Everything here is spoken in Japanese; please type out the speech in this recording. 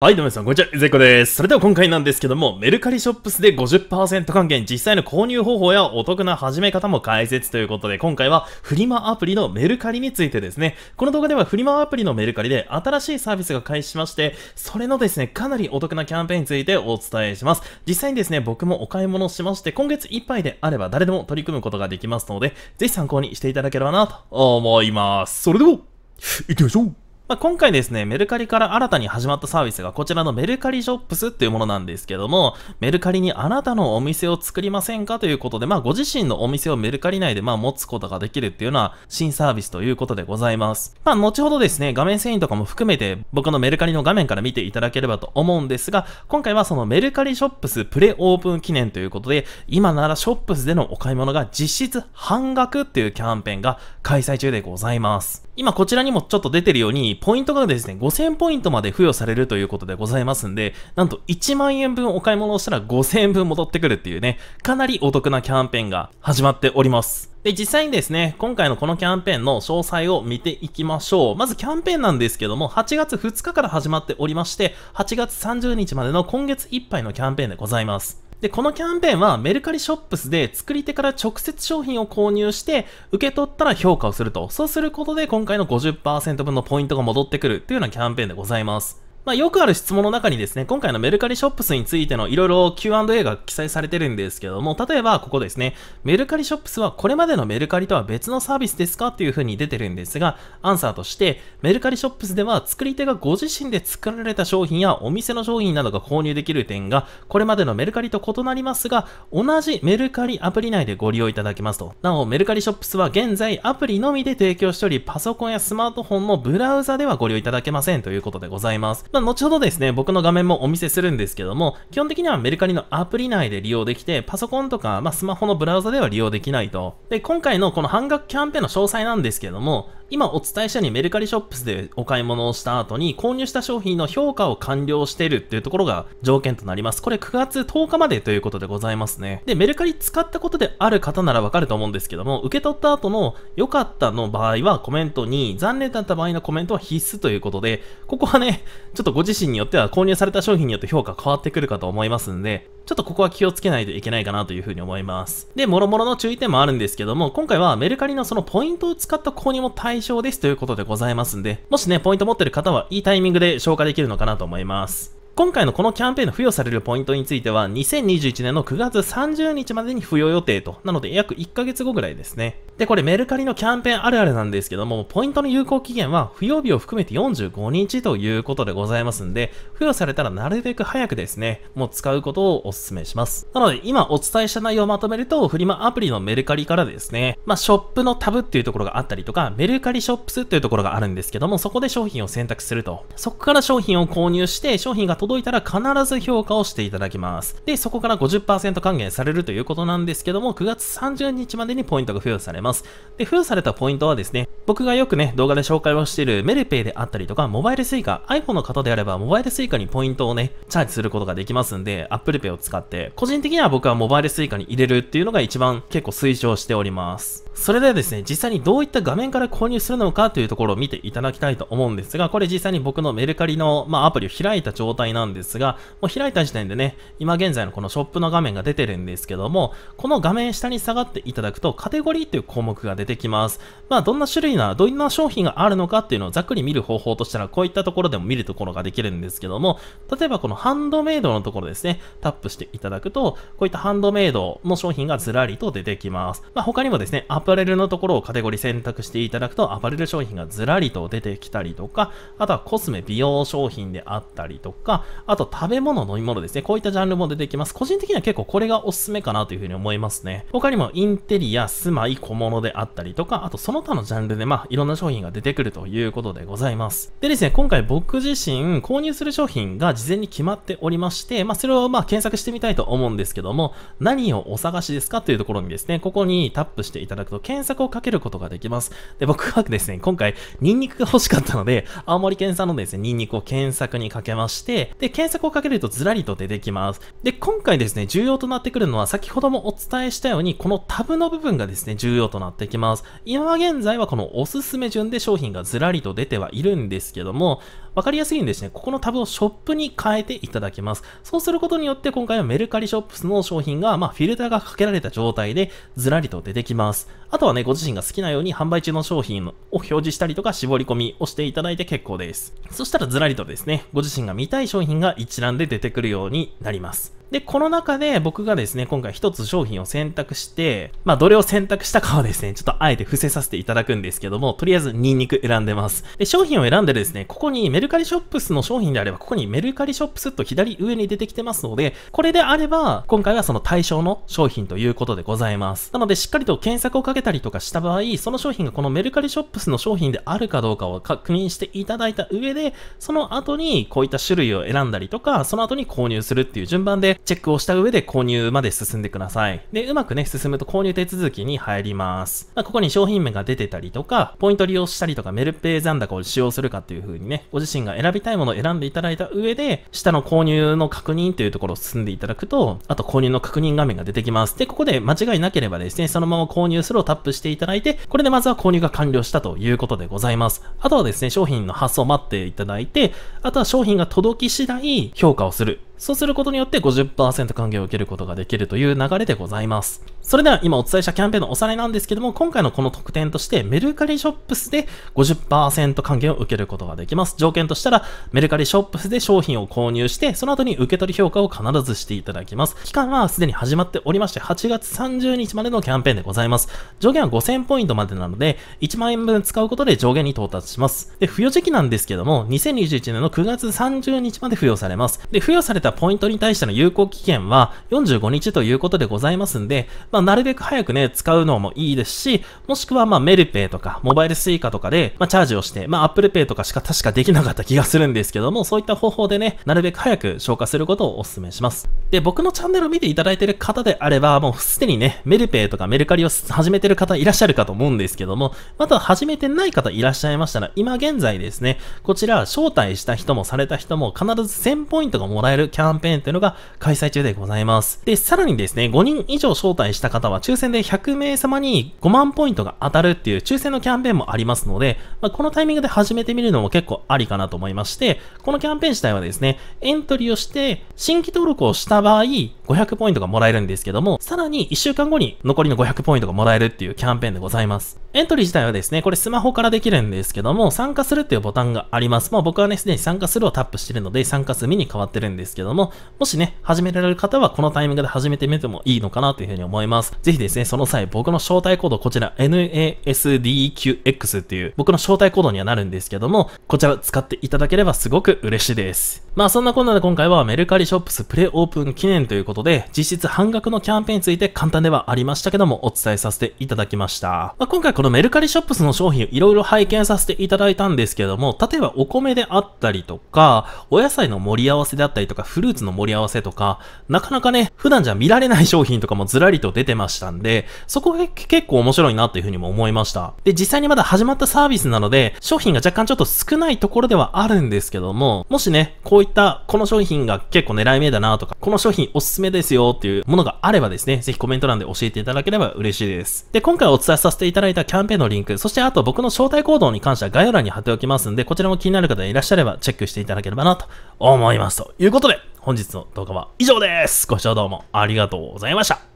はい、どうも皆さん、こんにちは。ゼコです。それでは今回なんですけども、メルカリショップスで50%還元、実際の購入方法やお得な始め方も解説ということで、今回はフリマアプリのメルカリについてですね、この動画ではフリマアプリのメルカリで新しいサービスが開始しまして、それのですね、かなりお得なキャンペーンについてお伝えします。実際にですね、僕もお買い物しまして、今月いっぱいであれば誰でも取り組むことができますので、ぜひ参考にしていただければなと思います。それでは、行ってみましょうまあ、今回ですね、メルカリから新たに始まったサービスがこちらのメルカリショップスというものなんですけども、メルカリにあなたのお店を作りませんかということで、まあ、ご自身のお店をメルカリ内でまあ持つことができるっていうのは新サービスということでございます。まあ、後ほどですね、画面遷移とかも含めて僕のメルカリの画面から見ていただければと思うんですが、今回はそのメルカリショップスプレオープン記念ということで、今ならショップスでのお買い物が実質半額っていうキャンペーンが開催中でございます。今こちらにもちょっと出てるように、ポイントがですね、5000ポイントまで付与されるということでございますんで、なんと1万円分お買い物をしたら5000円分戻ってくるっていうね、かなりお得なキャンペーンが始まっております。で、実際にですね、今回のこのキャンペーンの詳細を見ていきましょう。まずキャンペーンなんですけども、8月2日から始まっておりまして、8月30日までの今月いっぱいのキャンペーンでございます。で、このキャンペーンはメルカリショップスで作り手から直接商品を購入して受け取ったら評価をすると。そうすることで今回の50%分のポイントが戻ってくるというようなキャンペーンでございます。まあ、よくある質問の中にですね、今回のメルカリショップスについてのいろいろ Q&A が記載されてるんですけども、例えばここですね、メルカリショップスはこれまでのメルカリとは別のサービスですかっていう風に出てるんですが、アンサーとして、メルカリショップスでは作り手がご自身で作られた商品やお店の商品などが購入できる点が、これまでのメルカリと異なりますが、同じメルカリアプリ内でご利用いただけますと。なお、メルカリショップスは現在アプリのみで提供しており、パソコンやスマートフォンのブラウザではご利用いただけませんということでございます。ま後ほどですね、僕の画面もお見せするんですけども、基本的にはメルカリのアプリ内で利用できて、パソコンとか、まあ、スマホのブラウザでは利用できないと。で、今回のこの半額キャンペーンの詳細なんですけども、今お伝えしたようにメルカリショップスでお買い物をした後に購入した商品の評価を完了しているっていうところが条件となります。これ9月10日までということでございますね。で、メルカリ使ったことである方ならわかると思うんですけども、受け取った後の良かったの場合はコメントに、残念だった場合のコメントは必須ということで、ここはね、ちょっとご自身によっては購入された商品によって評価変わってくるかと思いますんで、ちょっとここは気をつけないといけないかなというふうに思います。で、もろもろの注意点もあるんですけども、今回はメルカリのそのポイントを使った購入も対象ですということでございますんで、もしね、ポイント持ってる方はいいタイミングで消化できるのかなと思います。今回のこのキャンペーンの付与されるポイントについては、2021年の9月30日までに付与予定と、なので約1ヶ月後ぐらいですね。で、これメルカリのキャンペーンあるあるなんですけども、ポイントの有効期限は、付与日を含めて45日ということでございますんで、付与されたらなるべく早くですね、もう使うことをお勧めします。なので、今お伝えした内容をまとめると、フリマアプリのメルカリからですね、まあ、ショップのタブっていうところがあったりとか、メルカリショップスっていうところがあるんですけども、そこで商品を選択すると。そこから商品を購入して、商品が届いたら必ず評価をしていただきます。で、そこから50%還元されるということなんですけども、9月30日までにポイントが付与されます。ます。で、付与されたポイントはですね、僕がよくね、動画で紹介をしているメルペイであったりとか、モバイル suica、iPhone の方であれば、モバイル suica にポイントをね、チャージすることができますんで、Apple Pay を使って、個人的には僕はモバイル suica に入れるっていうのが一番結構推奨しております。それではですね、実際にどういった画面から購入するのかというところを見ていただきたいと思うんですが、これ実際に僕のメルカリの、まあ、アプリを開いた状態なんですが、もう開いた時点でね、今現在のこのショップの画面が出てるんですけども、この画面下に下がっていただくと、カテゴリーという項項目が出てきます。まあ、どんな種類な、どんな商品があるのかっていうのをざっくり見る方法としたら、こういったところでも見るところができるんですけども、例えばこのハンドメイドのところですね、タップしていただくと、こういったハンドメイドの商品がずらりと出てきます。まあ、他にもですね、アパレルのところをカテゴリー選択していただくと、アパレル商品がずらりと出てきたりとか、あとはコスメ、美容商品であったりとか、あと食べ物、飲み物ですね、こういったジャンルも出てきます。個人的には結構これがおすすめかなというふうに思いますね。他にもインテリア、住まい、小物であったりとか、あとその他のジャンルで、まあ、いろんな商品が出てくるということでございます。でですね、今回僕自身購入する商品が事前に決まっておりまして、まあ、それをまあ、検索してみたいと思うんですけども、何をお探しですかというところにですね、ここにタップしていただくと検索をかけることができます。で、僕はですね、今回、ニンニクが欲しかったので、青森県産のですね、ニンニクを検索にかけまして、で、検索をかけるとずらりと出てきます。で、今回ですね、重要となってくるのは、先ほどもお伝えしたように、このタブの部分がですね、重要要となってきます。今現在はこのおすすめ順で商品がずらりと出てはいるんですけども、わかりやすいんですね、ここのタブをショップに変えていただきます。そうすることによって今回はメルカリショップスの商品が、まあ、フィルターがかけられた状態でずらりと出てきます。あとはね、ご自身が好きなように販売中の商品を表示したりとか絞り込みをしていただいて結構です。そしたらずらりとですね、ご自身が見たい商品が一覧で出てくるようになります。で、この中で僕がですね、今回一つ商品を選択して、まあ、どれを選択したかはですね、ちょっとあえて伏せさせていただくんですけども、とりあえずニンニク選んでます。で、商品を選んでですね、ここにメルカリショップスの商品であれば、ここにメルカリショップスと左上に出てきてますので、これであれば、今回はその対象の商品ということでございます。なので、しっかりと検索をかけたりとかした場合、その商品がこのメルカリショップスの商品であるかどうかを確認していただいた上で、その後にこういった種類を選んだりとか、その後に購入するっていう順番で、チェックをした上で購入まで進んでください。で、うまくね、進むと購入手続きに入ります。まあ、ここに商品名が出てたりとか、ポイント利用したりとか、メルペイ残高を使用するかっていう風にね、ご自身が選びたいものを選んでいただいた上で、下の購入の確認というところを進んでいただくと、あと購入の確認画面が出てきます。で、ここで間違いなければですね、そのまま購入するをタップしていただいて、これでまずは購入が完了したということでございます。あとはですね、商品の発送を待っていただいて、あとは商品が届き次第評価をするそうすることによって50%還元を受けることができるという流れでございます。それでは今お伝えしたキャンペーンのおさらいなんですけども、今回のこの特典としてメルカリショップスで50%還元を受けることができます。条件としたら、メルカリショップスで商品を購入して、その後に受け取り評価を必ずしていただきます。期間はすでに始まっておりまして、8月30日までのキャンペーンでございます。上限は5000ポイントまでなので、1万円分使うことで上限に到達します。で、付与時期なんですけども、2021年の9月30日まで付与されます。で、付与されたポイントに対しての有効期限は45日ということでございますんで、ままあ、なるべく早くね、使うのもいいですし、もしくはまあメルペイとか、モバイル suica とかで、まあ、チャージをして、まあ、Apple Pay とかしか確かできなかった気がするんですけども、そういった方法でね、なるべく早く消化することをお勧めします。で、僕のチャンネルを見ていただいている方であれば、もうすでにね、メルペイとかメルカリを始めてる方いらっしゃるかと思うんですけども、また始めてない方いらっしゃいましたら、今現在ですね、こちら、招待した人もされた人も必ず1000ポイントがもらえるキャンペーンというのが開催中でございます。で、さらにですね、5人以上招待した方は抽選で100名様に5万ポイントが当たるっていう抽選のキャンペーンもありますので、まあ、このタイミングで始めてみるのも結構ありかなと思いまして、このキャンペーン自体はですね、エントリーをして新規登録をした場合500ポイントがもらえるんですけども、さらに1週間後に残りの500ポイントがもらえるっていうキャンペーンでございます。エントリー自体はですね、これスマホからできるんですけども、参加するっていうボタンがあります。まあ僕はね、すでに参加するをタップしてるので、参加済みに変わってるんですけども、もしね、始められる方はこのタイミングで始めてみてもいいのかなというふうに思います。ぜひですね、その際僕の招待コード、こちら NASDQX っていう僕の招待コードにはなるんですけども、こちら使っていただければすごく嬉しいです。まあそんなこんなで今回はメルカリショップスプレオープン記念ということで、実質半額のキャンペーンについて簡単ではありましたけども、お伝えさせていただきました。まあ、今回このメルカリショップスの商品いろいろ拝見させていただいたんですけども、例えばお米であったりとか、お野菜の盛り合わせであったりとか、フルーツの盛り合わせとか、なかなかね、普段じゃ見られない商品とかもずらりと出てましたんで、そこが結構面白いなっていうふうにも思いました。で、実際にまだ始まったサービスなので、商品が若干ちょっと少ないところではあるんですけども、もしね、こういったこの商品が結構狙い目だなとか、この商品おすすめですよっていうものがあればですね、ぜひコメント欄で教えていただければ嬉しいです。で、今回お伝えさせていただいたキャンペーンのリンク、そしてあと僕の招待行動に関しては概要欄に貼っておきますんで、こちらも気になる方いらっしゃればチェックしていただければなと思います。ということで、本日の動画は以上です。ご視聴どうもありがとうございました。